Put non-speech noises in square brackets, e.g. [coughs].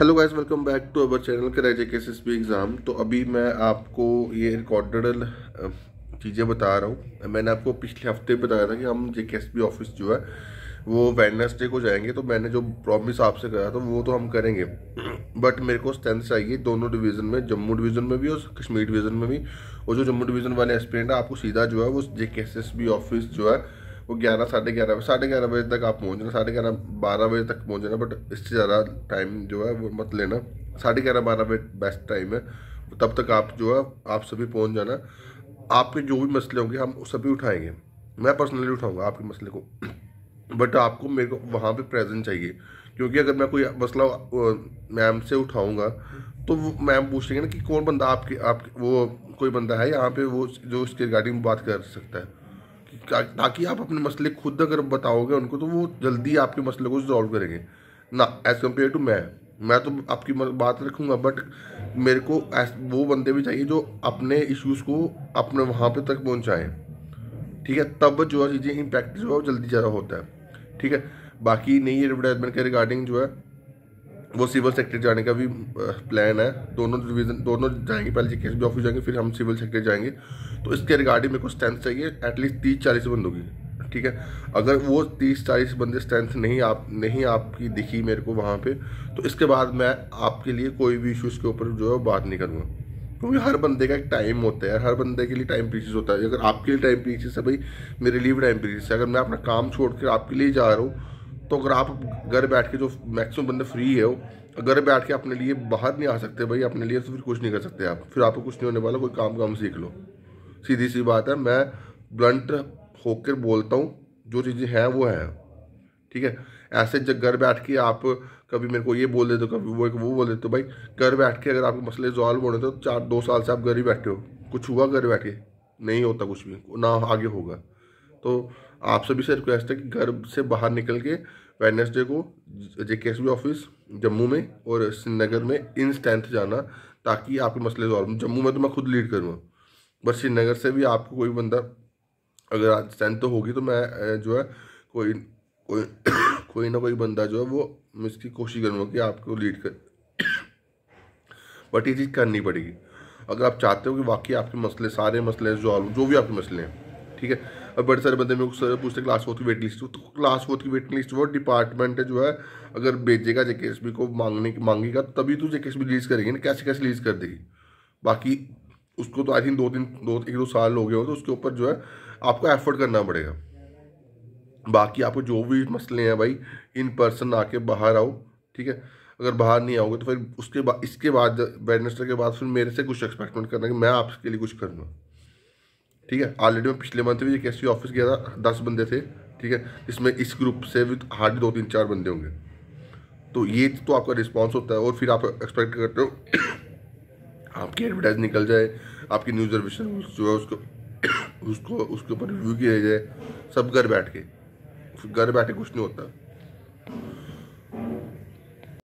hello guys welcome back to our channel कराई J S P exam तो अभी मैं आपको ये रिकॉर्डेड चीज़ें बता रहा हूँ मैंने आपको पिछले हफ्ते बताया था कि हम जे के एस ऑफिस जो है वो वेडनेसडे को जाएंगे तो मैंने जो प्रॉमिस आपसे करा था वो तो हम करेंगे बट मेरे को स्ट्रेंथ चाहिए दोनों डिवीज़न में जम्मू डिवीज़न में भी और कश्मीर डिवीज़न में भी और जो जम्मू डिवीज़न वाले एस्पिरेंट है आपको सीधा जो है वो J S S B office जो है वो ग्यारह साढ़े ग्यारह बजे साढ़े ग्यारह बजे तक आप पहुँचना साढ़े ग्यारह बारह बजे तक पहुँचना बट इससे ज़्यादा टाइम जो है वो मत लेना साढ़े ग्यारह बारह बजे बेस्ट टाइम है तब तक आप जो है आप सभी पहुँच जाना आपके जो भी मसले होंगे हम सभी उठाएंगे मैं पर्सनली उठाऊँगा आपके मसले को बट आपको मेरे को वहाँ पे प्रेजेंट चाहिए क्योंकि अगर मैं कोई मसला मैम से उठाऊँगा तो मैम पूछेंगे ना कि कौन बंदा आपके आप वो कोई बंदा है यहाँ पे वो जो इसके रिगार्डिंग बात कर सकता है ताकि आप अपने मसले खुद अगर बताओगे उनको तो वो जल्दी आपके मसले को सॉल्व करेंगे ना एज़ कम्पेयर टू मैं मैं तो आपकी बात रखूँगा बट मेरे को वो बंदे भी चाहिए जो अपने इश्यूज़ को अपने वहाँ पे तक पहुँचाएँ ठीक है तब जो है चीज़ें इम्पैक्ट जो है जल्दी ज़्यादा होता है ठीक है बाकी नई एडवर्टाइजमेंट के रिगार्डिंग जो है वो सिविल सेक्टर जाने का भी प्लान है दोनों डिवीज़न दोनों जाएंगे पहले जी भी ऑफिस जाएंगे फिर हम सिविल सेक्टर जाएंगे तो इसके रिगार्डिंग मेरे को स्ट्रेंथ चाहिए एटलीस्ट तीस चालीस बंदों की ठीक है अगर वो तीस चालीस बंदे स्ट्रेंथ नहीं आप नहीं आपकी दिखी मेरे को वहाँ पे तो इसके बाद मैं आपके लिए कोई भी इशूज़ के ऊपर जो है बात नहीं करूँगा क्योंकि हर बंदे का एक टाइम होता है हर बंदे के लिए टाइम पीसीस होता है अगर आपके लिए टाइम पीसीस है भाई मेरे लिए भी टाइम पीसीस है अगर मैं अपना काम छोड़ कर आपके लिए जा रहा हूँ तो अगर आप घर बैठ के जो मैक्सिमम बंदे फ्री है वो घर बैठ के अपने लिए बाहर नहीं आ सकते भाई अपने लिए तो फिर कुछ नहीं कर सकते आप फिर आपको कुछ नहीं होने वाला कोई काम काम सीख लो सीधी सी बात है मैं ब्लंट होकर बोलता हूँ जो चीज़ें हैं वो हैं ठीक है ऐसे जब घर बैठ के आप कभी मेरे को ये बोल देते हो कभी वो वो बोल देते हो भाई घर बैठ के अगर आपके मसले सॉल्व होने तो चार दो साल से आप घर ही बैठे हो कुछ हुआ घर बैठ के नहीं होता कुछ भी ना आगे होगा तो आप सभी से रिक्वेस्ट है कि घर से बाहर निकल के वेडनेसडे को जे ऑफिस जम्मू में और श्रीनगर में इन स्ट्रेंथ जाना ताकि आपके मसले सॉल्व जम्मू में तो मैं खुद लीड करूँगा बस श्रीनगर से भी आपको कोई बंदा अगर आज स्ट्रेंथ तो होगी तो मैं जो है कोई कोई [coughs] कोई ना कोई बंदा जो है वो मैं इसकी कोशिश करूँगा कि आपको लीड कर बट ये चीज़ करनी पड़ेगी अगर आप चाहते हो कि वाकई आपके मसले सारे मसले सॉल्व जो भी आपके मसले हैं ठीक है अब बड़े सारे बंदे मेरे को पूछते क्लास फोर्थ की वेट लिस्ट तो क्लास फोर्थ की वेटिंग लिस्ट वो डिपार्टमेंट जो है अगर भेजेगा जे को मांगने की मांगेगा तभी तो जे रिलीज करेगी ना कैसे कैसे रिलीज कर देगी बाकी उसको तो आई थिंक दो तीन दो एक दो साल हो गए हो तो उसके ऊपर जो है आपको एफर्ट करना पड़ेगा बाकी आपको जो भी मसले हैं भाई इन पर्सन आके बाहर आओ ठीक है अगर बाहर नहीं आओगे तो फिर उसके बाद इसके बाद वेडनेसडे के बाद फिर मेरे से कुछ एक्सपेक्टमेंट करना कि मैं आपके लिए कुछ करूँगा ठीक है ऑलरेडी मैं पिछले मंथ भी एक एस ऑफिस गया था दस बंदे थे ठीक है इसमें इस ग्रुप से भी हार्डली दो तीन चार बंदे होंगे तो ये तो आपका रिस्पॉन्स होता है और फिर आप एक्सपेक्ट करते हो आपकी एडवर्टाइज निकल जाए आपकी न्यूज़ रिजर्वेशन जो है उसको उसको उसके ऊपर रिव्यू किया जाए सब घर बैठ के घर बैठे कुछ नहीं होता